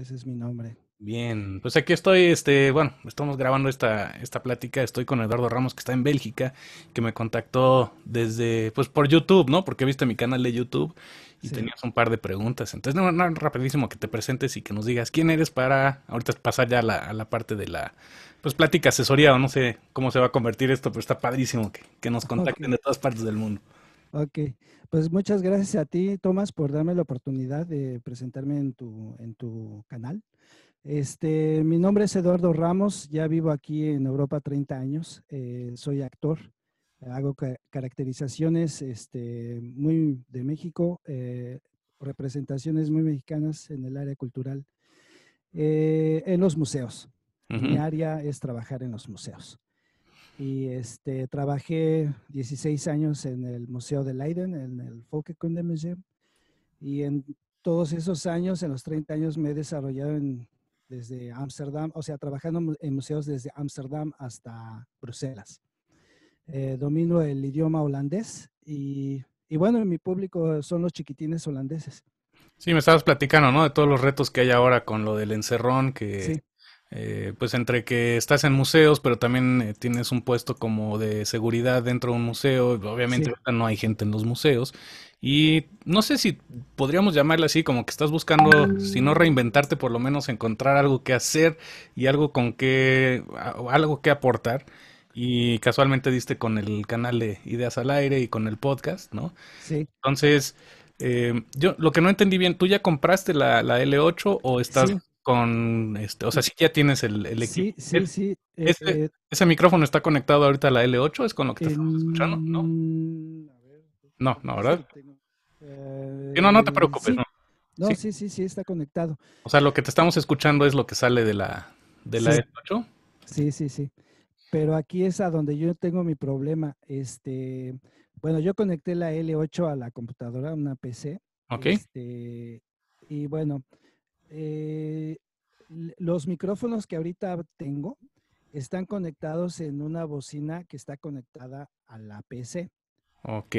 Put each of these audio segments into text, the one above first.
ese es mi nombre. Bien, pues aquí estoy, este, bueno, estamos grabando esta, esta plática, estoy con Eduardo Ramos que está en Bélgica, que me contactó desde, pues por YouTube, ¿no? Porque viste mi canal de YouTube y tenías un par de preguntas. Entonces, no, rapidísimo que te presentes y que nos digas quién eres para ahorita pasar ya a la, la parte de la, pues plática asesoría o no sé cómo se va a convertir esto, pero está padrísimo que, nos contacten de todas partes del mundo. Ok, pues muchas gracias a ti, Tomás, por darme la oportunidad de presentarme en tu, en tu canal. Este, mi nombre es Eduardo Ramos, ya vivo aquí en Europa 30 años, eh, soy actor, hago caracterizaciones este, muy de México, eh, representaciones muy mexicanas en el área cultural, eh, en los museos. Mi área es trabajar en los museos y este, trabajé 16 años en el Museo de Leiden, en el Kunde Museum. Y en todos esos años, en los 30 años, me he desarrollado en, desde Ámsterdam, o sea, trabajando en museos desde Ámsterdam hasta Bruselas. Eh, domino el idioma holandés y, y bueno, mi público son los chiquitines holandeses. Sí, me estabas platicando, ¿no? De todos los retos que hay ahora con lo del encerrón, que eh, pues entre que estás en museos, pero también eh, tienes un puesto como de seguridad dentro de un museo, obviamente no hay gente en los museos, y no sé si podríamos llamarle así, como que estás buscando, si no reinventarte, por lo menos encontrar algo que hacer y algo con que, algo que aportar. Y casualmente diste con el canal de Ideas al Aire y con el podcast, ¿no? Sí. Entonces, eh, yo lo que no entendí bien, ¿tú ya compraste la, la L8 o estás con este, o sea, mm. si ya tienes el, el equipo. Sí, sí, sí. Ese, micrófono está conectado ahorita a la L8, es con lo que estamos escuchando, ¿no? no, no, ¿verdad? Eh, no, no te preocupes, ¿no? sí. sí. sí, está conectado. O sea, lo que te estamos escuchando es lo que sale de la, de la L8. Sí, sí, sí. Pero aquí es a donde yo tengo mi problema. Este, bueno, yo conecté la L8 a la computadora, a una PC. Ok. Este, y bueno, eh, los micrófonos que ahorita tengo están conectados en una bocina que está conectada a la PC. Ok.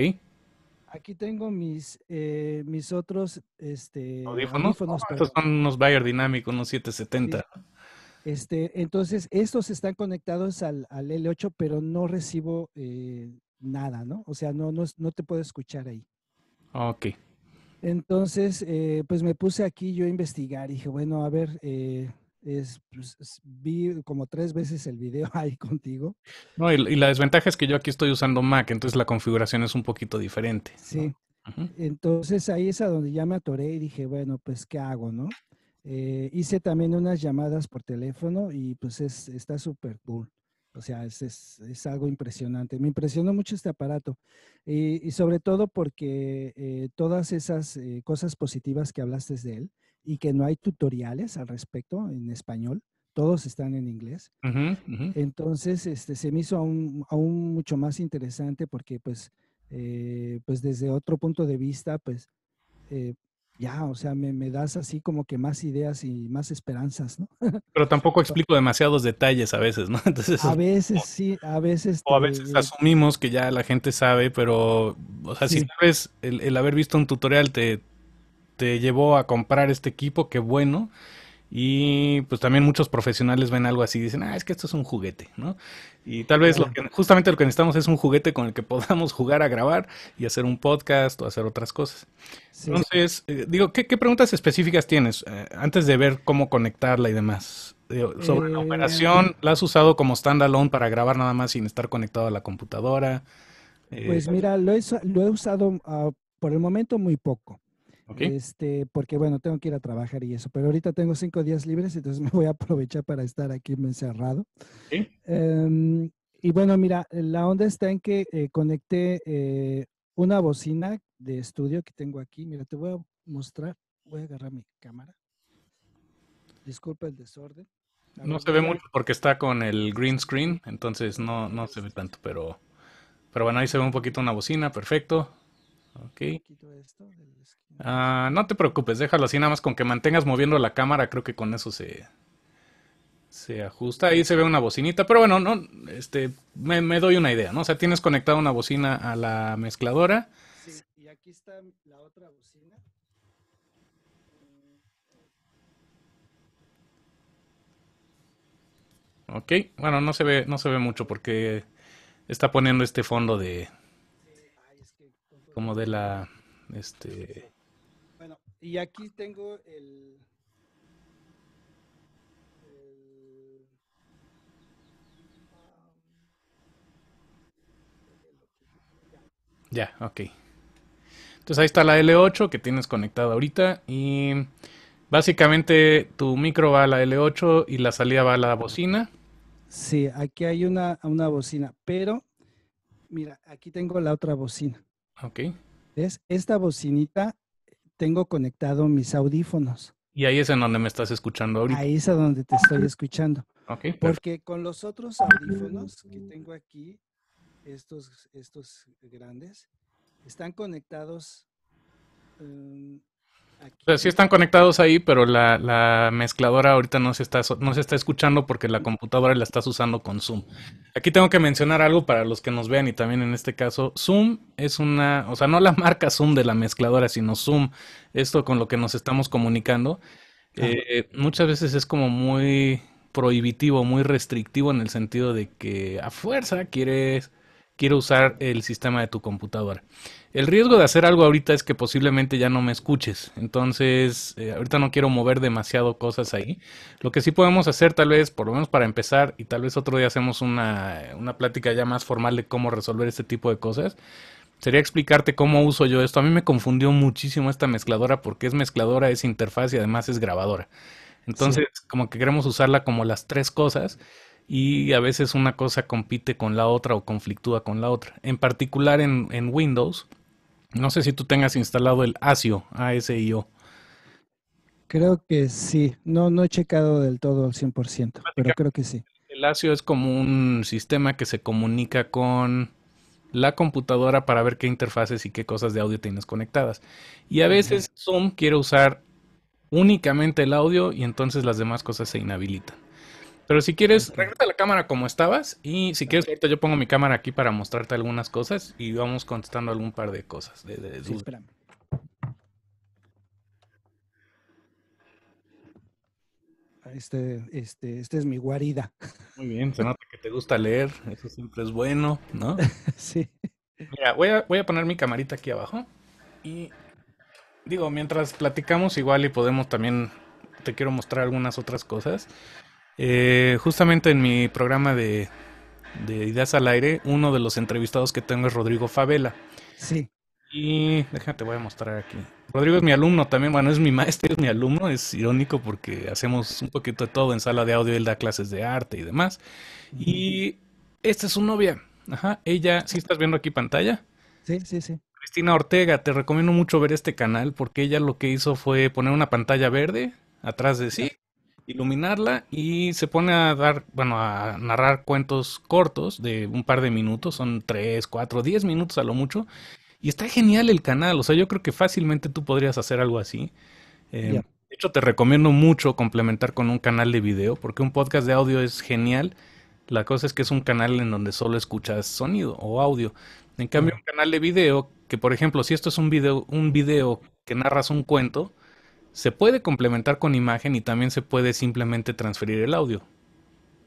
Aquí tengo mis, eh, mis otros este, audífonos. Ah, estos son unos Bayer Dynamic, unos 770. Este, entonces, estos están conectados al, L8, pero no recibo eh, nada, ¿no? O sea, no, no, te puedo escuchar ahí. Ok. Entonces, eh, pues me puse aquí yo a investigar. Y dije, bueno, a ver, eh, pues, vi como tres veces el video ahí contigo. No, y, la desventaja es que yo aquí estoy usando Mac, entonces la configuración es un poquito diferente. Sí. Entonces ahí es a donde ya me atoré y dije, bueno, pues, ¿qué hago, no? Eh, hice también unas llamadas por teléfono y pues es, está súper cool. O sea, es, algo impresionante. Me impresionó mucho este aparato y, sobre todo porque eh, todas esas eh, cosas positivas que hablaste de él, y que no hay tutoriales al respecto en español. Todos están en inglés. Entonces, este, se me hizo aún, mucho más interesante porque, pues, eh, pues desde otro punto de vista, pues, eh, ya, o sea, me, me, das así como que más ideas y más esperanzas, ¿no? Pero tampoco explico demasiados detalles a veces, ¿no? Entonces, a veces sí, a veces... o a veces asumimos que ya la gente sabe, pero, o sea, si sabes el haber visto un tutorial te, te llevó a comprar este equipo, qué bueno. Y pues también muchos profesionales ven algo así y dicen, ah, es que esto es un juguete, ¿no? Y tal vez justamente lo que necesitamos es un juguete con el que podamos jugar a grabar y hacer un podcast o hacer otras cosas. Entonces, eh, digo, ¿qué, preguntas específicas tienes eh, antes de ver cómo conectarla y demás? sobre la eh, operación, ¿la has usado como standalone para grabar nada más sin estar conectado a la computadora? pues mira, lo he, usado ah, por el momento muy poco. Este, porque bueno, tengo que ir a trabajar y eso, pero ahorita tengo cinco días libres, entonces me voy a aprovechar para estar aquí encerrado. Sí. Em, y bueno, mira, la onda está en que eh, conecté eh, una bocina de estudio que tengo aquí. Mira, te voy a mostrar, voy a agarrar mi cámara. Disculpa el desorden. no se ve mucho porque está con el green screen, entonces no, no se ve tanto, pero, pero bueno, ahí se ve un poquito una bocina, perfecto. Ok. Ah, no te preocupes, déjalo así, nada más con que mantengas moviendo la cámara, creo que con eso se, se ajusta. Ahí se ve una bocinita, pero bueno, no, este, me, doy una idea, ¿no? O sea, tienes conectada una bocina a la mezcladora. Sí, y aquí está la otra bocina. Ok, bueno, no se ve, no se ve mucho porque está poniendo este fondo de, como de la, este... Bueno, y aquí tengo el... ya, ok. Entonces ahí está la L8 que tienes conectada ahorita y básicamente tu micro va a la L8 y la salida va a la bocina. Sí, aquí hay una, una bocina, pero mira, aquí tengo la otra bocina. Ok. Es esta bocinita, tengo conectado mis audífonos. Y ahí es en donde me estás escuchando ahorita. Ahí es a donde te estoy escuchando. Porque con los otros audífonos que tengo aquí, estos, estos grandes, están conectados em, o sí están conectados ahí, pero la, mezcladora ahorita no se, está, no se está escuchando porque la computadora la estás usando con Zoom. Aquí tengo que mencionar algo para los que nos vean y también en este caso, Zoom es una, o sea, no la marca Zoom de la mezcladora, sino Zoom, esto con lo que nos estamos comunicando. Eh, muchas veces es como muy prohibitivo, muy restrictivo en el sentido de que a fuerza quieres quiero usar el sistema de tu computadora. El riesgo de hacer algo ahorita es que posiblemente ya no me escuches. Entonces, eh, ahorita no quiero mover demasiado cosas ahí. Lo que sí podemos hacer, tal vez, por lo menos para empezar, y tal vez otro día hacemos una, plática ya más formal de cómo resolver este tipo de cosas, sería explicarte cómo uso yo esto. A mí me confundió muchísimo esta mezcladora porque es mezcladora, es interfaz y además es grabadora. Entonces, como que queremos usarla como las tres cosas y a veces una cosa compite con la otra o conflictúa con la otra. En particular en, Windows, no sé si tú tengas instalado el ASIO, ASIO. Creo que sí, no, no he checado del todo al 100%, pero creo que sí. El ASIO es como un sistema que se comunica con la computadora para ver qué interfaces y qué cosas de audio tienes conectadas. Y a veces Zoom quiere usar únicamente el audio y entonces las demás cosas se inhabilitan. Pero si quieres, regresa la cámara como estabas y si quieres, ahorita yo pongo mi cámara aquí para mostrarte algunas cosas y vamos contestando algún par de cosas. sí, espérame. Ah, este, este, este es mi guarida. Muy bien, se nota que te gusta leer, eso siempre es bueno, ¿no? sí. Mira, voy a, voy a poner mi camarita aquí abajo y digo, mientras platicamos igual y podemos también, te quiero mostrar algunas otras cosas. Eh, justamente en mi programa de, Ideas al Aire, uno de los entrevistados que tengo es Rodrigo Favela. Sí. Y te voy a mostrar aquí. Rodrigo es mi alumno también, bueno, es mi maestro, es mi alumno, es irónico porque hacemos un poquito de todo en sala de audio, él da clases de arte y demás. Y esta es su novia, ajá, ella, ¿sí estás viendo aquí pantalla? Sí, sí, sí. Cristina Ortega, te recomiendo mucho ver este canal porque ella lo que hizo fue poner una pantalla verde atrás de sí iluminarla y se pone a dar, bueno, a narrar cuentos cortos de un par de minutos, son 3, 4, 10 minutos a lo mucho. Y está genial el canal, o sea, yo creo que fácilmente tú podrías hacer algo así. Eh, de hecho, te recomiendo mucho complementar con un canal de video, porque un podcast de audio es genial. La cosa es que es un canal en donde solo escuchas sonido o audio. En cambio, un canal de video, que por ejemplo, si esto es un video, un video que narras un cuento, se puede complementar con imagen y también se puede simplemente transferir el audio.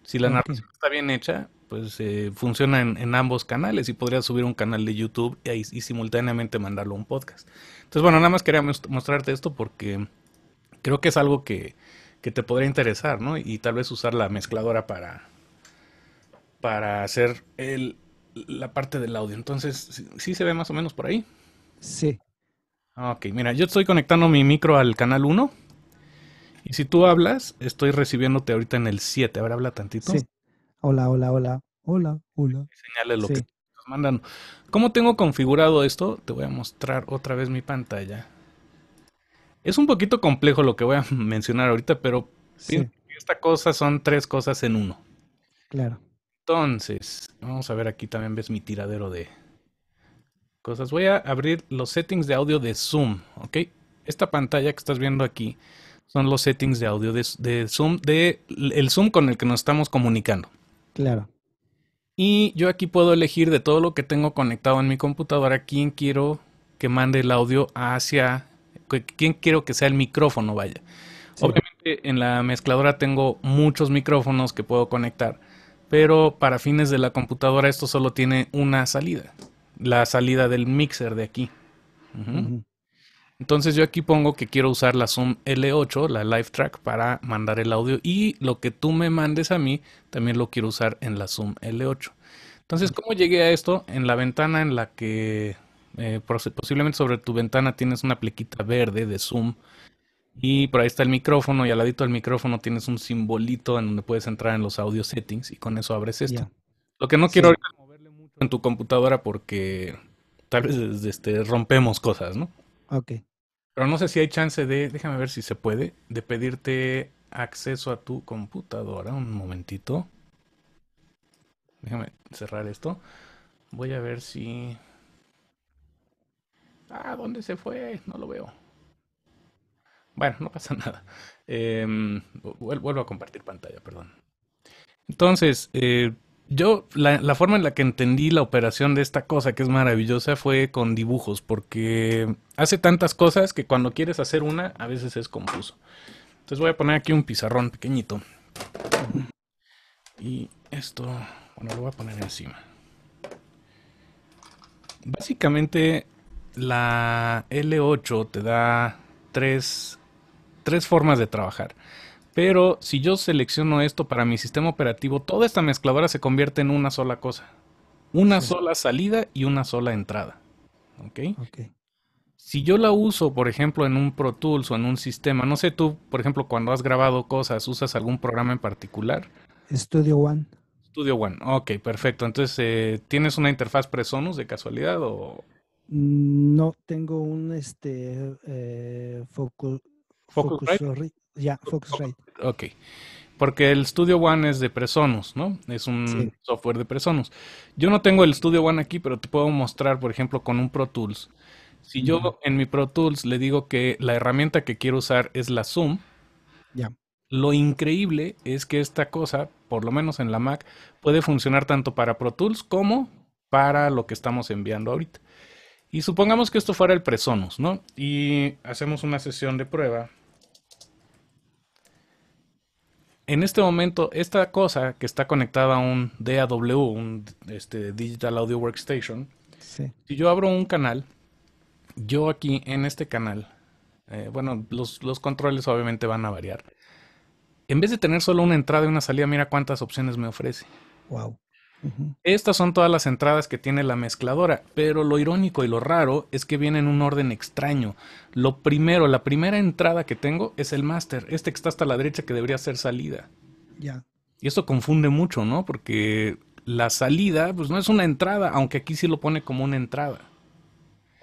Si la narración está bien hecha, pues eh, funciona en, ambos canales y podrías subir un canal de YouTube y, simultáneamente mandarlo a un podcast. Entonces, bueno, nada más quería mostrarte esto porque creo que es algo que, que te podría interesar, ¿no? Y tal vez usar la mezcladora para, para hacer el, la parte del audio. Entonces, sí se ve más o menos por ahí. Sí, Ah, ok, mira, yo estoy conectando mi micro al canal 1. Y si tú hablas, estoy recibiéndote ahorita en el 7. Ahora habla tantito. Sí. Hola, hola, hola. Hola, hola. Señale lo que nos mandan. ¿Cómo tengo configurado esto? Te voy a mostrar otra vez mi pantalla. Es un poquito complejo lo que voy a mencionar ahorita, pero esta cosa son tres cosas en uno. Claro. Entonces, vamos a ver aquí también ves mi tiradero de, Voy a abrir los settings de audio de Zoom, ¿ok? Esta pantalla que estás viendo aquí son los settings de audio de, Zoom, de el Zoom con el que nos estamos comunicando. Claro. Y yo aquí puedo elegir de todo lo que tengo conectado en mi computadora quién quiero que mande el audio hacia, quién quiero que sea el micrófono, vaya. Obviamente en la mezcladora tengo muchos micrófonos que puedo conectar, pero para fines de la computadora esto solo tiene una salida la salida del mixer de aquí. Entonces yo aquí pongo que quiero usar la Zoom L8, la Live Track, para mandar el audio y lo que tú me mandes a mí también lo quiero usar en la Zoom L8. Entonces, ¿cómo llegué a esto? En la ventana en la que eh, posiblemente sobre tu ventana tienes una plequita verde de Zoom y por ahí está el micrófono y al ladito del micrófono tienes un simbolito en donde puedes entrar en los audio settings y con eso abres esto. Lo que no quiero en tu computadora porque tal vez este, este, rompemos cosas, ¿no? Ok. Pero no sé si hay chance de, déjame ver si se puede, de pedirte acceso a tu computadora. Un momentito. Déjame cerrar esto. Voy a ver si... Ah, ¿dónde se fue? No lo veo. Bueno, no pasa nada. Em, vuelvo a compartir pantalla, perdón. Entonces, eh, yo, la, forma en la que entendí la operación de esta cosa que es maravillosa fue con dibujos, porque hace tantas cosas que cuando quieres hacer una, a veces es confuso. Entonces voy a poner aquí un pizarrón pequeñito. Y esto, bueno, lo voy a poner encima. Básicamente, la L8 te da tres, tres formas de trabajar. Pero si yo selecciono esto para mi sistema operativo, toda esta mezcladora se convierte en una sola cosa. Una sola salida y una sola entrada. ¿Okay? ¿Ok? Si yo la uso, por ejemplo, en un Pro Tools o en un sistema, no sé tú, por ejemplo, cuando has grabado cosas, ¿usas algún programa en particular? Studio One. Studio One, ok, perfecto. Entonces, eh, ¿tienes una interfaz Presonus de casualidad o...? Mm, no, tengo un este, eh, Focus... Focus, ya, Ok. Porque el Studio One es de Presonus, ¿no? Es un software de Presonus. Yo no tengo el Studio One aquí, pero te puedo mostrar, por ejemplo, con un Pro Tools. Si yo en mi Pro Tools le digo que la herramienta que quiero usar es la Zoom, lo increíble es que esta cosa, por lo menos en la Mac, puede funcionar tanto para Pro Tools como para lo que estamos enviando ahorita. Y supongamos que esto fuera el Presonus, ¿no? Y hacemos una sesión de prueba en este momento, esta cosa que está conectada a un DAW, un este, Digital Audio Workstation, si yo abro un canal, yo aquí en este canal, eh, bueno, los, los, controles obviamente van a variar. En vez de tener solo una entrada y una salida, mira cuántas opciones me ofrece. Wow. Estas son todas las entradas que tiene la mezcladora, pero lo irónico y lo raro es que viene en un orden extraño. Lo primero, la primera entrada que tengo es el master, este que está hasta la derecha que debería ser salida. Ya. Y esto confunde mucho, ¿no? Porque la salida, pues no es una entrada, aunque aquí sí lo pone como una entrada.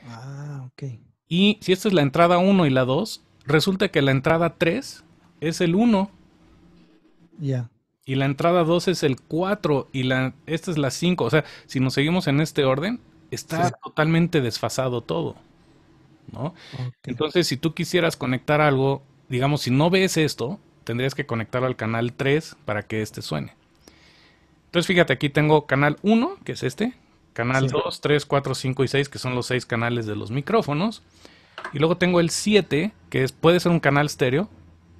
Ah, ok. Y si esta es la entrada 1 y la 2, resulta que la entrada 3 es el 1. Ya y la entrada 2 es el 4 y la, esta es la 5. O sea, si nos seguimos en este orden, está totalmente desfasado todo. Entonces, si tú quisieras conectar algo, digamos, si no ves esto, tendrías que conectarlo al canal 3 para que este suene. Entonces, fíjate, aquí tengo canal 1, que es este, canal 2, 3, 4, 5 y 6, que son los 6 canales de los micrófonos. Y luego tengo el 7, que puede ser un canal estéreo.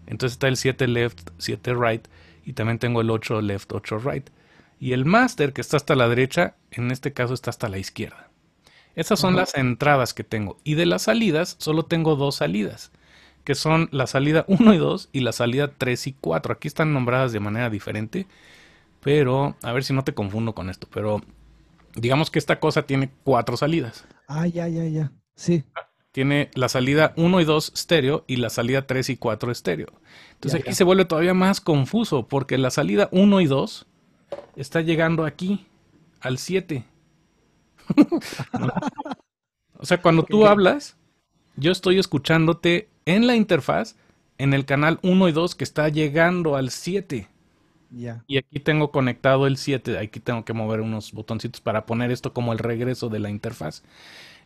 Entonces está el 7 left, 7 right y también tengo el 8 left, 8 right. Y el master que está hasta la derecha, en este caso está hasta la izquierda. Esas son las entradas que tengo. Y de las salidas, solo tengo dos salidas, que son la salida 1 y 2 y la salida 3 y 4. Aquí están nombradas de manera diferente, pero a ver si no te confundo con esto, pero digamos que esta cosa tiene cuatro salidas. Ah, ya, ya, ya. Sí. Ah, tiene la salida 1 y 2 estéreo y la salida 3 y 4 estéreo. Entonces aquí se vuelve todavía más confuso porque la salida 1 y 2 está llegando aquí, al 7. O sea, cuando tú hablas, yo estoy escuchándote en la interfaz en el canal 1 y 2 que está llegando al 7. Y aquí tengo conectado el 7, aquí tengo que mover unos botoncitos para poner esto como el regreso de la interfaz.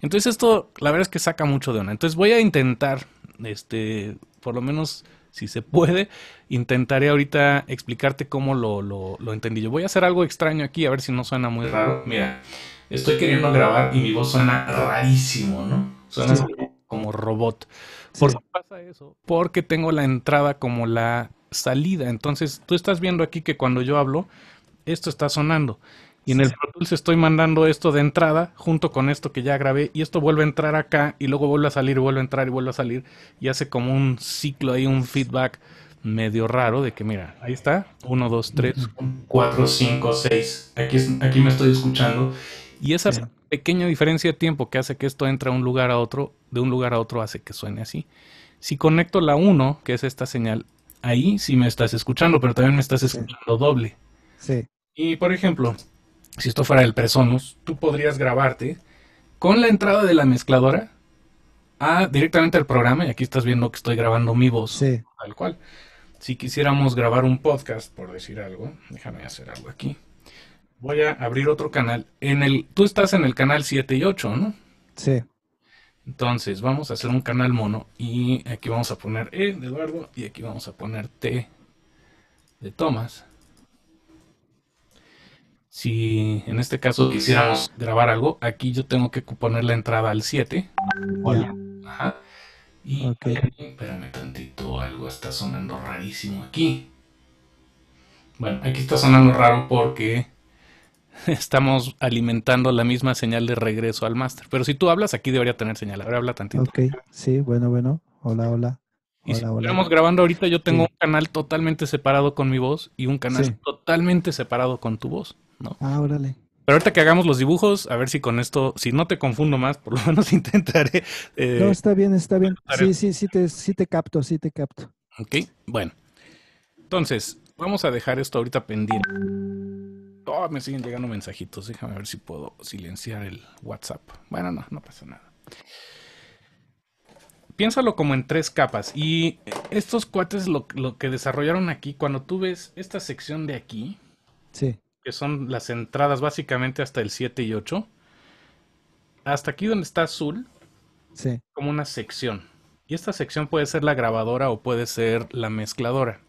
Entonces esto, la verdad es que saca mucho de una. Entonces voy a intentar, este, por lo menos si se puede, intentaré ahorita explicarte cómo lo, lo, entendí. Yo voy a hacer algo extraño aquí, a ver si no suena muy raro. Mira, estoy queriendo grabar y mi voz suena rarísimo, ¿no? Suena como robot. ¿Por qué pasa eso? Porque tengo la entrada como la salida. Entonces, tú estás viendo aquí que cuando yo hablo, esto está sonando. Y en el Pro Tools estoy mandando esto de entrada junto con esto que ya grabé y esto vuelve a entrar acá y luego vuelve a salir vuelve a entrar y vuelve a salir y hace como un ciclo ahí, un feedback medio raro de que mira, ahí está, 1, 2, 3, 4, 5, 6, aquí, aquí me estoy escuchando y esa pequeña diferencia de tiempo que hace que esto entre a un lugar a otro, de un lugar a otro hace que suene así. Si conecto la 1, que es esta señal, ahí sí me estás escuchando, pero también me estás escuchando doble. Sí. Y por ejemplo, si esto fuera el Presonus, tú podrías grabarte con la entrada de la mezcladora a, directamente al programa. Y aquí estás viendo que estoy grabando mi voz, sí. tal cual. Si quisiéramos grabar un podcast, por decir algo, déjame hacer algo aquí. Voy a abrir otro canal. En el, tú estás en el canal 7 y 8, ¿no? Sí. Entonces, vamos a hacer un canal mono y aquí vamos a poner E eh, de Eduardo y aquí vamos a poner T de Tomás si en este caso quisiéramos grabar algo, aquí yo tengo que poner la entrada al 7. Hola. Ajá. Y espérame tantito, algo está sonando rarísimo aquí. Bueno, aquí está sonando raro porque estamos alimentando la misma señal de regreso al máster. Pero si tú hablas, aquí debería tener señal. Ahora habla tantito. Ok, sí, bueno, bueno. Hola, hola. Y hola, si estamos grabando ahorita, yo tengo un canal totalmente separado con mi voz y un canal totalmente separado con tu voz. ¿no? Ah, Pero ahorita que hagamos los dibujos, a ver si con esto, si no te confundo más, por lo menos intentaré. Eh, no, está bien, está bien. Sí, sí, sí te, sí te capto, sí te capto. Ok, bueno. Entonces, vamos a dejar esto ahorita pendiente. Oh, me siguen llegando mensajitos. Déjame ver si puedo silenciar el WhatsApp. Bueno, no, no pasa nada. Piénsalo como en tres capas. Y eh, estos cuates, lo, lo que desarrollaron aquí, cuando tú ves esta sección de aquí. Sí que son las entradas básicamente hasta el 7 y 8. Hasta aquí donde está azul, como una sección. Y esta sección puede ser la grabadora o puede ser la mezcladora.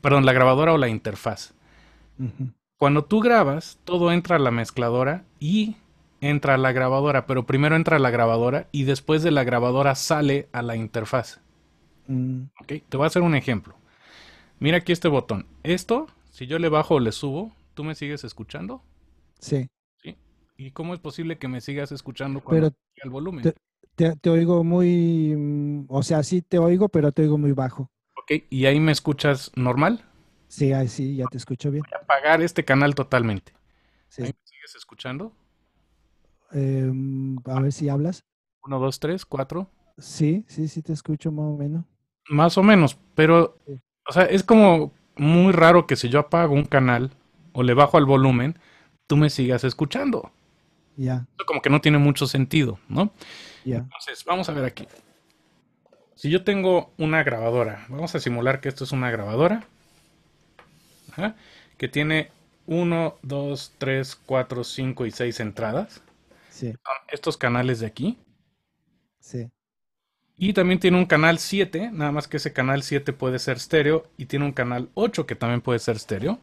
Perdón, la grabadora o la interfaz. Cuando tú grabas, todo entra a la mezcladora y entra a la grabadora, pero primero entra a la grabadora y después de la grabadora sale a la interfaz. Mm. te voy a hacer un ejemplo. Mira aquí este botón. Esto, si yo le bajo o le subo, ¿Tú me sigues escuchando? Sí. ¿Sí? ¿Y cómo es posible que me sigas escuchando cuando pero el volumen? Te, oigo muy, mm, o sea, sí te oigo, pero te oigo muy bajo. Ok, ¿y ahí me escuchas normal? Sí, ahí sí, ya te escucho bien. Voy apagar este canal totalmente. me sigues escuchando? Em, a ver si hablas. Uno, dos, tres, cuatro. Sí, sí, sí te escucho más o menos. Más o menos, pero, o sea, es como muy raro que si yo apago un canal, o le bajo al volumen, tú me sigas escuchando. Ya. Como que no tiene mucho sentido, ¿no? Entonces, vamos a ver aquí. Si yo tengo una grabadora, vamos a simular que esto es una grabadora que tiene 1, 2, 3, 4, 5 y 6 entradas. Sí. Son estos canales de aquí. Sí. Y también tiene un canal 7, nada más que ese canal 7 puede ser estéreo y tiene un canal 8 que también puede ser estéreo.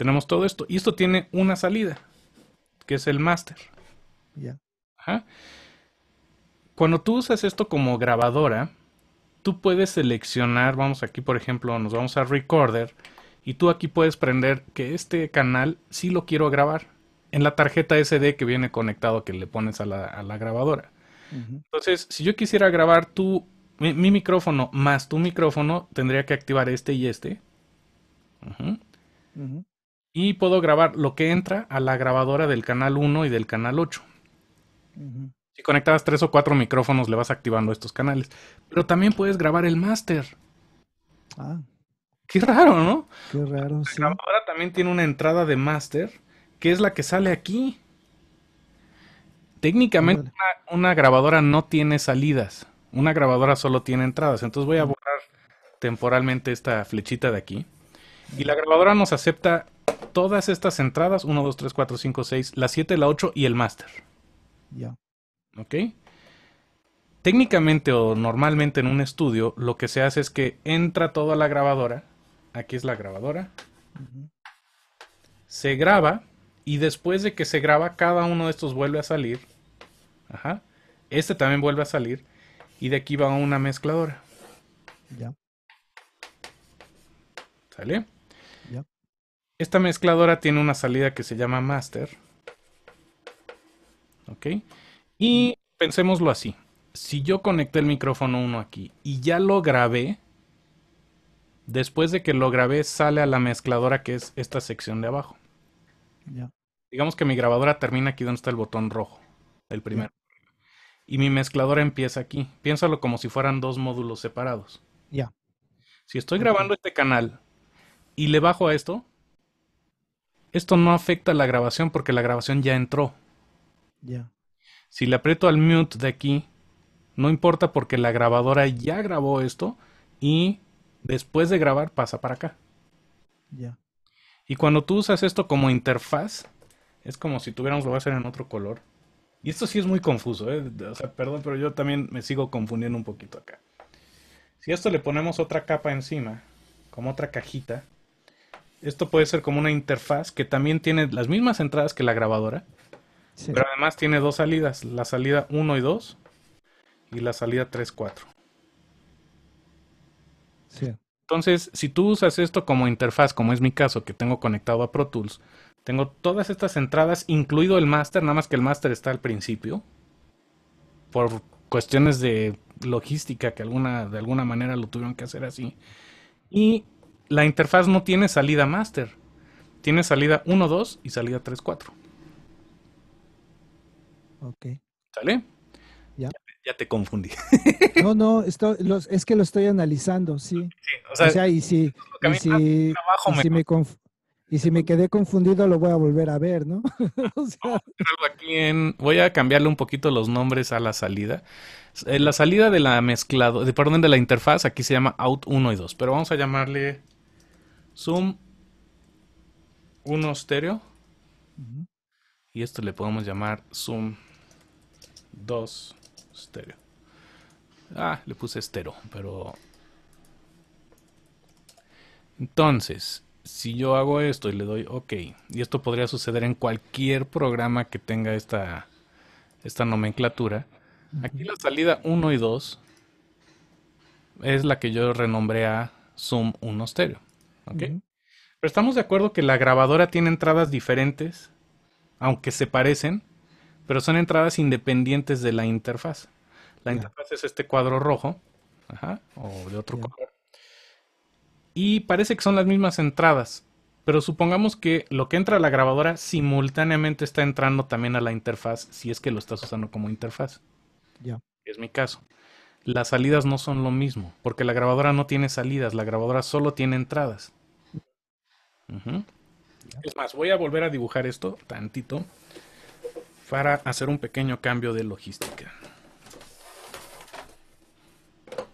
Tenemos todo esto. Y esto tiene una salida, que es el master. Ya. Cuando tú usas esto como grabadora, tú puedes seleccionar, vamos aquí por ejemplo, nos vamos a Recorder, y tú aquí puedes prender que este canal sí lo quiero grabar en la tarjeta SD que viene conectado que le pones a la, grabadora. Entonces, si yo quisiera grabar tu, mi, micrófono más tu micrófono, tendría que activar este y este. Ajá y puedo grabar lo que entra a la grabadora del canal 1 y del canal 8. Si conectabas tres o cuatro micrófonos, le vas activando estos canales. Pero también puedes grabar el máster. Ah. Qué raro, ¿no? Qué raro. La grabadora también tiene una entrada de máster, que es la que sale aquí. Técnicamente, una grabadora no tiene salidas. Una grabadora solo tiene entradas. Entonces voy a borrar temporalmente esta flechita de aquí. Y la grabadora nos acepta todas estas entradas, 1, 2, 3, 4, 5, 6, la 7, la 8 y el máster. Ya. ¿Ok? Técnicamente o normalmente en un estudio lo que se hace es que entra toda la grabadora, aquí es la grabadora, se graba y después de que se graba cada uno de estos vuelve a salir, ajá, este también vuelve a salir y de aquí va una mezcladora. Ya. ¿Sale? Esta mezcladora tiene una salida que se llama master. ¿Ok? Y pensémoslo así. Si yo conecté el micrófono 1 aquí y ya lo grabé, después de que lo grabé sale a la mezcladora que es esta sección de abajo. Digamos que mi grabadora termina aquí donde está el botón rojo, el primero. Y mi mezcladora empieza aquí. Piénsalo como si fueran dos módulos separados. Ya. Si estoy grabando este canal y le bajo a esto, esto no afecta la grabación porque la grabación ya entró. Ya. Si le aprieto al mute de aquí, no importa porque la grabadora ya grabó esto y después de grabar pasa para acá. Ya. Y cuando tú usas esto como interfaz, es como si tuviéramos, lo va a hacer en otro color. Y esto sí es muy confuso, ¿eh? o sea, perdón, pero yo también me sigo confundiendo un poquito acá. Si a esto le ponemos otra capa encima, como otra cajita, esto puede ser como una interfaz que también tiene las mismas entradas que la grabadora, pero además tiene dos salidas, la salida 1 y 2 y la salida 3, 4. Entonces, si tú usas esto como interfaz, como es mi caso, que tengo conectado a Pro Tools, tengo todas estas entradas, incluido el máster, nada más que el máster está al principio, por cuestiones de logística que alguna, de alguna manera lo tuvieron que hacer así. Y la interfaz no tiene salida master. Tiene salida 1, 2 y salida 3, 4. Ok. ¿Sale? Ya. te confundí. no, no, es que lo estoy analizando, sí. o, sea, y si, y si, me quedé confundido, lo voy a volver a ver, ¿no? Voy a cambiarle un poquito los nombres a la salida. Eh, la salida de la mezclado, de, perdón, de la interfaz, aquí se llama out 1 y 2, pero vamos a llamarle Zoom 1 estéreo. Y esto le podemos llamar Zoom 2 estéreo. Ah, le puse estero pero... Entonces, si yo hago esto y le doy OK, y esto podría suceder en cualquier programa que tenga esta, esta nomenclatura, aquí la salida 1 y 2 es la que yo renombré a Zoom 1 estéreo. Pero estamos de acuerdo que la grabadora tiene entradas diferentes, aunque se parecen, pero son entradas independientes de la interfaz. La interfaz es este cuadro rojo, o de otro color. Y parece que son las mismas entradas, pero supongamos que lo que entra a la grabadora simultáneamente está entrando también a la interfaz, si es que lo estás usando como interfaz. Ya. Es mi caso. Las salidas no son lo mismo, porque la grabadora no tiene salidas, la grabadora solo tiene entradas. Es más, voy a volver a dibujar esto tantito para hacer un pequeño cambio de logística.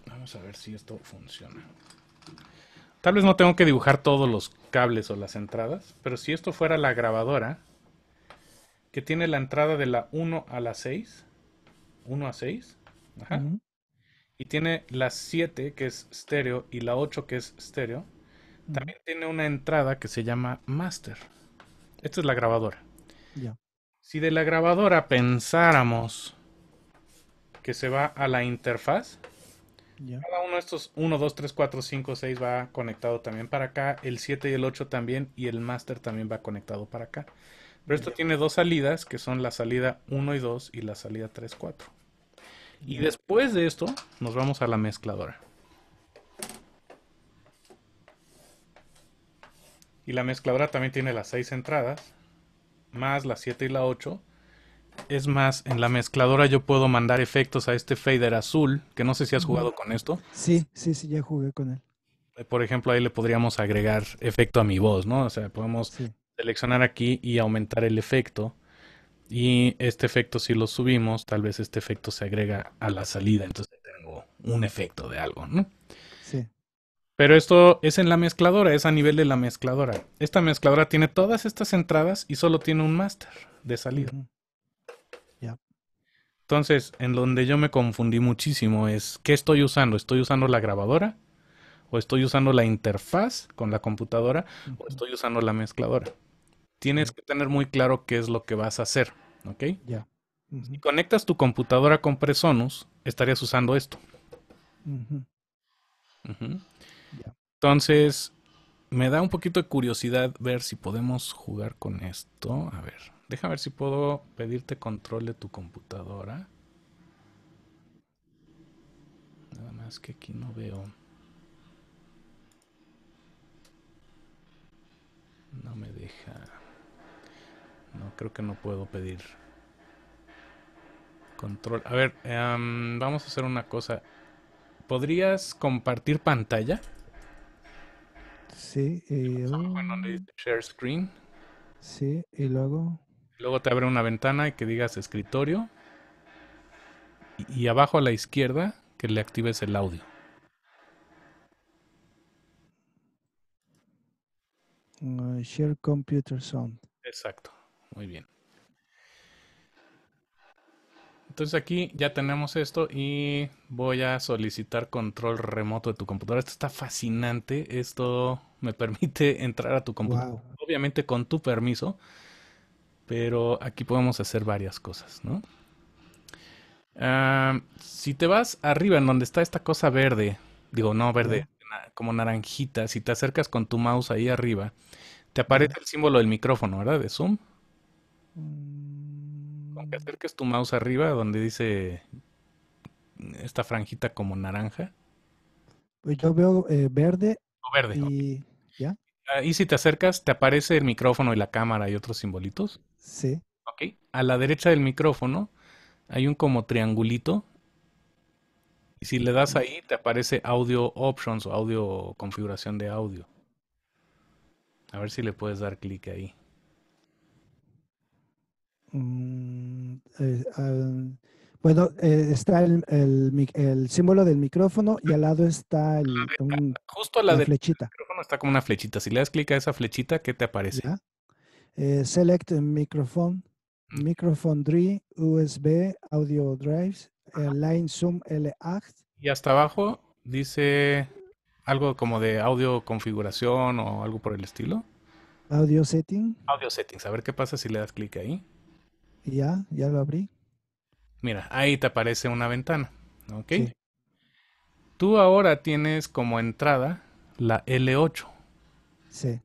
Vamos a ver si esto funciona. Tal vez no tengo que dibujar todos los cables o las entradas, pero si esto fuera la grabadora, que tiene la entrada de la 1 a la 6, 1 a 6, y tiene la 7 que es estéreo y la 8 que es estéreo, también tiene una entrada que se llama master. Esta es la grabadora. Si de la grabadora pensáramos que se va a la interfaz, cada uno de estos 1, 2, 3, 4, 5, 6 va conectado también para acá, el 7 y el 8 también, y el master también va conectado para acá. Pero esto tiene dos salidas, que son la salida 1 y 2 y la salida 3, 4. Y después de esto, nos vamos a la mezcladora. Y la mezcladora también tiene las seis entradas, más las 7 y la 8. Es más, en la mezcladora yo puedo mandar efectos a este fader azul, que no sé si has jugado con esto. Sí, sí, sí, ya jugué con él. Eh, por ejemplo, ahí le podríamos agregar efecto a mi voz, ¿no? O sea, podemos seleccionar aquí y aumentar el efecto. Y este efecto si lo subimos, tal vez este efecto se agrega a la salida. Entonces tengo un efecto de algo, ¿no? Pero esto es en la mezcladora, es a nivel de la mezcladora. Esta mezcladora tiene todas estas entradas y solo tiene un máster de salida. Ya. Entonces, en donde yo me confundí muchísimo es, ¿qué estoy usando? ¿Estoy usando la grabadora? ¿O estoy usando la interfaz con la computadora? ¿O estoy usando la mezcladora? Tienes que tener muy claro qué es lo que vas a hacer, ¿ok? Ya. Si conectas tu computadora con Presonus, estarías usando esto. Entonces, me da un poquito de curiosidad ver si podemos jugar con esto. A ver, deja ver si puedo pedirte control de tu computadora. Nada más que aquí no veo. No me deja. No, creo que no puedo pedir control. A ver, em, vamos a hacer una cosa. ¿Podrías compartir pantalla? Sí. Y share screen. Sí, y luego. Luego te abre una ventana y que digas escritorio. Y, abajo a la izquierda que le actives el audio. Mm, share computer sound. Exacto, muy bien entonces aquí ya tenemos esto y voy a solicitar control remoto de tu computadora. Esto está fascinante. Esto me permite entrar a tu computadora, obviamente con tu permiso, pero aquí podemos hacer varias cosas, ¿no? Ah, si te vas arriba en donde está esta cosa verde, digo, no verde, como naranjita, si te acercas con tu mouse ahí arriba, te aparece el símbolo del micrófono, ¿verdad? De Zoom. Mm, que acerques tu mouse arriba donde dice esta franjita como naranja. Pues yo veo eh, verde. O verde. Y ya. Ah, y si te acercas, te aparece el micrófono y la cámara y otros simbolitos. Sí. Ok. A la derecha del micrófono hay un como triangulito. Y si le das ahí, te aparece audio options o audio configuración de audio. A ver si le puedes dar clic ahí. Mm. Eh, eh, bueno, eh, está el, símbolo del micrófono y al lado está ah, ah, justo a la, flechita. está como una flechita. Si le das clic a esa flechita, ¿qué te aparece? select microphone, mm. microphone 3, USB, audio drives, line zoom L8. Y hasta abajo dice algo como de audio configuración o algo por el estilo. Audio setting. Audio settings. A ver qué pasa si le das clic ahí. Ya, ya lo abrí. Mira, ahí te aparece una ventana. ¿Ok? Tú ahora tienes como entrada la L8. Sí.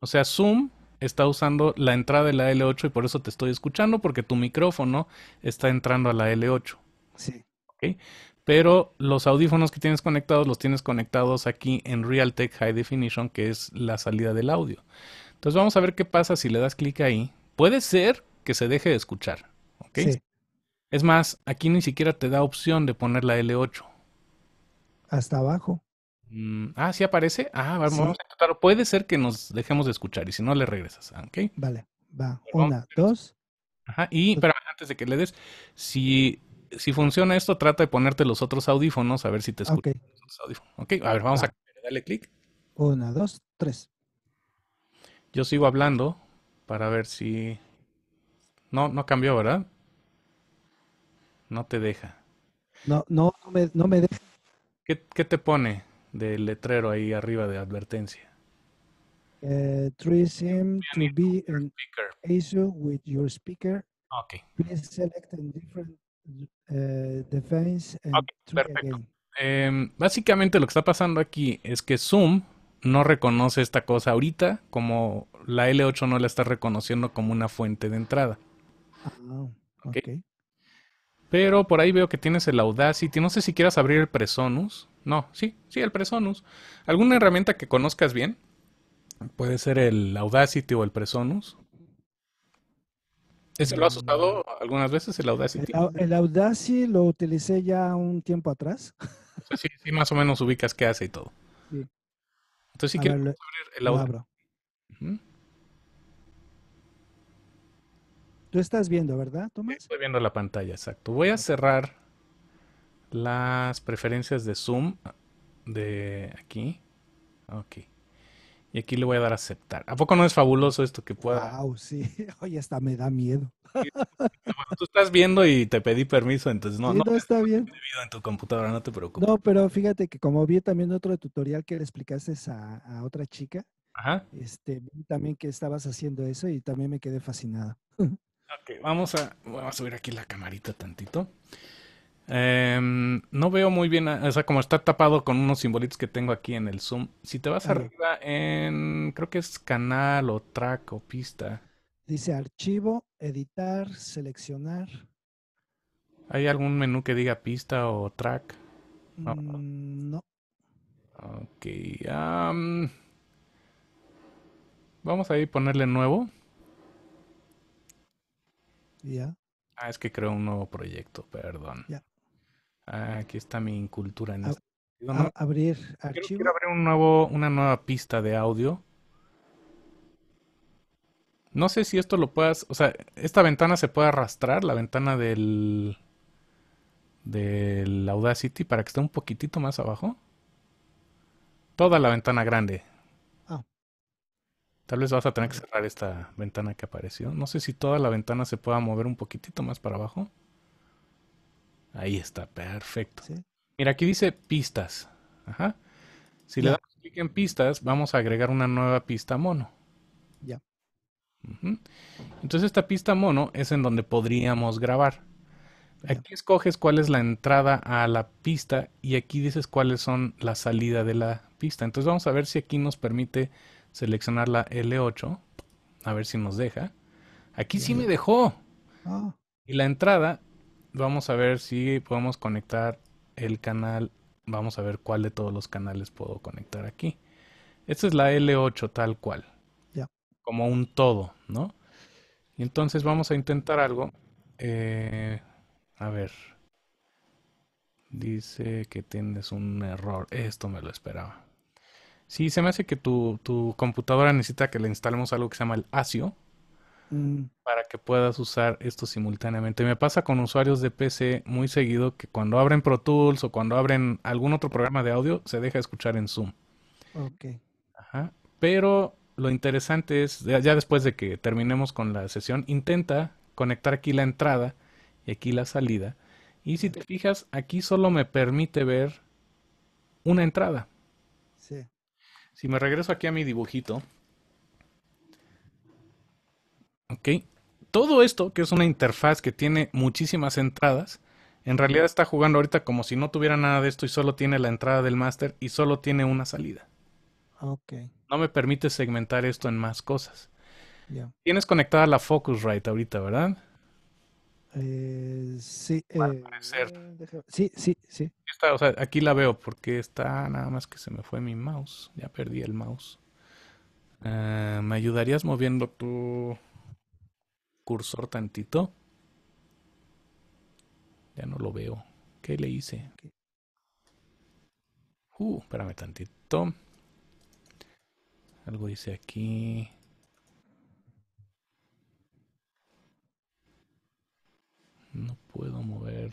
O sea, Zoom está usando la entrada de la L8 y por eso te estoy escuchando, porque tu micrófono está entrando a la L8. Sí. ¿Ok? Pero los audífonos que tienes conectados los tienes conectados aquí en Realtek High Definition, que es la salida del audio. Entonces vamos a ver qué pasa si le das clic ahí. Puede ser que se deje de escuchar. ¿Ok? Es más, aquí ni siquiera te da opción de poner la L8. Hasta abajo. Mm, ah, sí aparece. Ah, vamos, a Puede ser que nos dejemos de escuchar y si no le regresas, ¿ok? Vale, va. Una, dos. Ajá, y pero antes de que le des, si, funciona esto, trata de ponerte los otros audífonos a ver si te escuchan. Okay. Ok, a ver, vamos a darle clic. Una, dos, tres. Yo sigo hablando para ver si no, no cambió, ¿verdad? No te deja. No, no, no me, no me deja. ¿Qué, ¿Qué, te pone de letrero ahí arriba de advertencia? Eh, three to be an issue with your speaker. Okay. Please select a different eh, device and perfecto. Em, básicamente lo que está pasando aquí es que Zoom no reconoce esta cosa ahorita como la L8 no la está reconociendo como una fuente de entrada. Ah, okay. Pero por ahí veo que tienes el Audacity. No sé si quieras abrir el Presonus. No, sí, sí, el Presonus. ¿Alguna herramienta que conozcas bien? Puede ser el Audacity o el Presonus. ¿Ese lo has usado mm. algunas veces, el Audacity? El, Audacity lo utilicé ya un tiempo atrás. Sí, sí, más o menos ubicas qué hace y todo. Entonces, si quieres abrir el Audacity. Tú estás viendo, ¿verdad, Tomás? Estoy viendo la pantalla, exacto. Voy a cerrar las preferencias de Zoom de aquí. Ok. Y aquí le voy a dar a aceptar. ¿A poco no es fabuloso esto que pueda? Wow, sí. Oye, hasta me da miedo. tú estás viendo y te pedí permiso, entonces no. no, está bien. En tu computadora, no te preocupes. No, pero fíjate que como vi también otro tutorial que le explicaste a, a otra chica, este, vi también que estabas haciendo eso y también me quedé fascinado. vamos a, subir aquí la camarita tantito. Em, no veo muy bien, o sea, como está tapado con unos simbolitos que tengo aquí en el Zoom. Si te vas arriba en, creo que es canal o track o pista. Dice archivo, editar, seleccionar. ¿Hay algún menú que diga pista o track? No. Mm, ok. vamos a ir ponerle nuevo. Ah, es que creo un nuevo proyecto, perdón. Ah, aquí está mi incultura en este Abrir archivo. Quiero, abrir un nuevo, una nueva pista de audio. No sé si esto lo puedas, o sea, esta ventana se puede arrastrar, la ventana del del Audacity para que esté un poquitito más abajo. Toda la ventana grande, Tal vez vas a tener que cerrar esta ventana que apareció. No sé si toda la ventana se pueda mover un poquitito más para abajo. Ahí está, perfecto. Mira, aquí dice pistas. Si le damos clic en pistas, vamos a agregar una nueva pista mono. Ya. Entonces esta pista mono es en donde podríamos grabar. Aquí escoges cuál es la entrada a la pista y aquí dices cuáles son la salida de la pista. Entonces vamos a ver si aquí nos permite seleccionar la L8, a ver si nos deja. Aquí sí me dejó. Ah. Y la entrada, vamos a ver si podemos conectar el canal. Vamos a ver cuál de todos los canales puedo conectar aquí. Esta es la L8 tal cual. ya Como un todo, ¿no? Y entonces vamos a intentar algo. Eh, a ver. Dice que tienes un error. Esto me lo esperaba. Sí, se me hace que tu, computadora necesita que le instalemos algo que se llama el ASIO mm. para que puedas usar esto simultáneamente. Me pasa con usuarios de PC muy seguido que cuando abren Pro Tools o cuando abren algún otro programa de audio se deja escuchar en Zoom. Ok. Ajá. Pero lo interesante es, ya después de que terminemos con la sesión, intenta conectar aquí la entrada y aquí la salida. Y si te fijas, aquí solo me permite ver una entrada. Si me regreso aquí a mi dibujito. Ok. Todo esto, que es una interfaz que tiene muchísimas entradas, en realidad está jugando ahorita como si no tuviera nada de esto y solo tiene la entrada del máster y solo tiene una salida. Ah, ok. No me permite segmentar esto en más cosas. Tienes conectada la Focusrite ahorita, ¿verdad? Eh, eh, sí, sí, sí, aquí la veo porque está nada más que se me fue mi mouse. Ya perdí el mouse. Eh, ¿Me ayudarías moviendo tu cursor tantito? Ya no lo veo. ¿Qué le hice? Uh, espérame tantito. Algo dice aquí. puedo mover.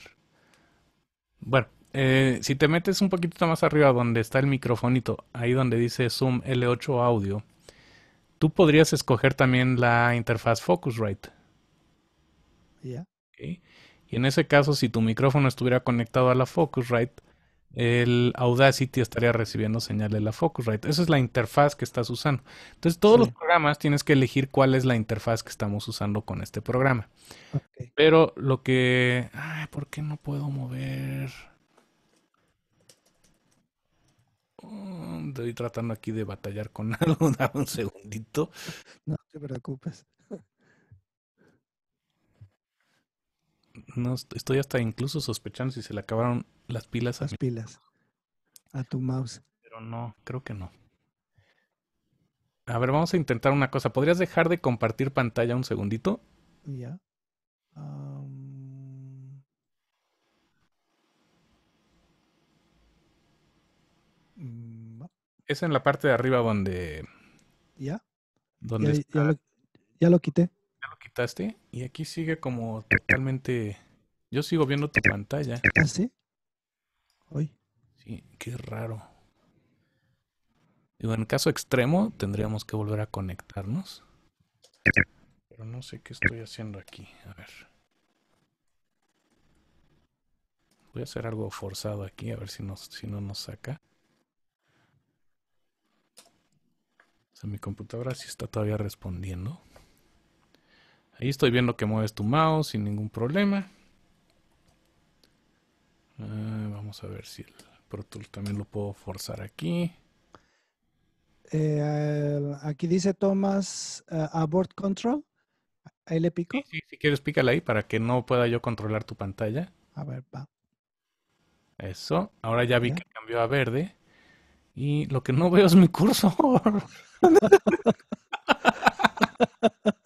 Bueno, eh, si te metes un poquito más arriba donde está el microfonito, ahí donde dice Zoom L8 Audio, tú podrías escoger también la interfaz Focusrite. Ya. Y en ese caso, si tu micrófono estuviera conectado a la Focusrite, el Audacity estaría recibiendo señal de la Focusrite. Esa es la interfaz que estás usando. Entonces, todos los programas tienes que elegir cuál es la interfaz que estamos usando con este programa. Pero lo que. Ay, ¿por qué no puedo mover? Mm, estoy tratando aquí de batallar con algo. Dame un segundito. No te preocupes. no, estoy hasta incluso sospechando si se le acabaron las pilas a las pilas a tu mouse. Pero no, creo que no. A ver, vamos a intentar una cosa. ¿Podrías dejar de compartir pantalla un segundito? Ya. Mm, es en la parte de arriba donde. Ya. ya lo quité. Ya lo quitaste y aquí sigue como totalmente... Yo sigo viendo tu pantalla. ¿Ah, sí? Hoy. Sí, qué raro. Digo, en caso extremo tendríamos que volver a conectarnos. Pero no sé qué estoy haciendo aquí. A ver. Voy a hacer algo forzado aquí, a ver si, nos, si no nos saca. O sea, mi computadora sí está todavía respondiendo. Ahí estoy viendo que mueves tu mouse sin ningún problema. Ah, vamos a ver si el Pro Tool también lo puedo forzar aquí. Eh, aquí dice Thomas eh, Abort Control. Ahí le pico. Sí, si quieres, pícala ahí para que no pueda yo controlar tu pantalla. A ver, va. Eso. Ahora ya vi que cambió a verde. Y lo que no veo es mi cursor.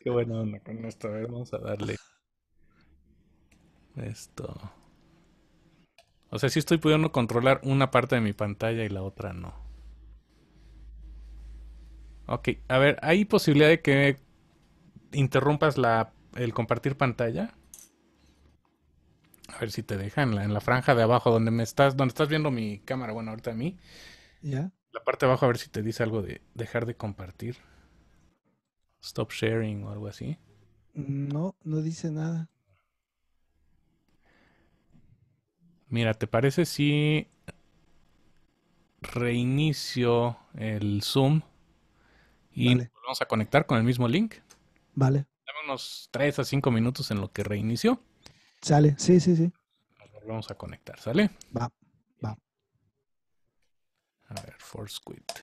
qué bueno, con esto. vamos a darle esto. O sea, si estoy pudiendo controlar una parte de mi pantalla y la otra no. Ok, a ver, ¿hay posibilidad de que interrumpas la, el compartir pantalla? A ver si te dejan en la, en la franja de abajo donde me estás, donde estás viendo mi cámara, bueno, ahorita a mí. Ya. La parte de abajo a ver si te dice algo de dejar de compartir. Stop sharing o algo así. No, no dice nada. Mira, ¿te parece si reinicio el Zoom y nos vamos a conectar con el mismo link? Vale. Dame unos 3 a 5 minutos en lo que reinicio. Sale, sí, sí, sí. Nos volvemos a conectar, ¿sale? Va, va. A ver, force quit.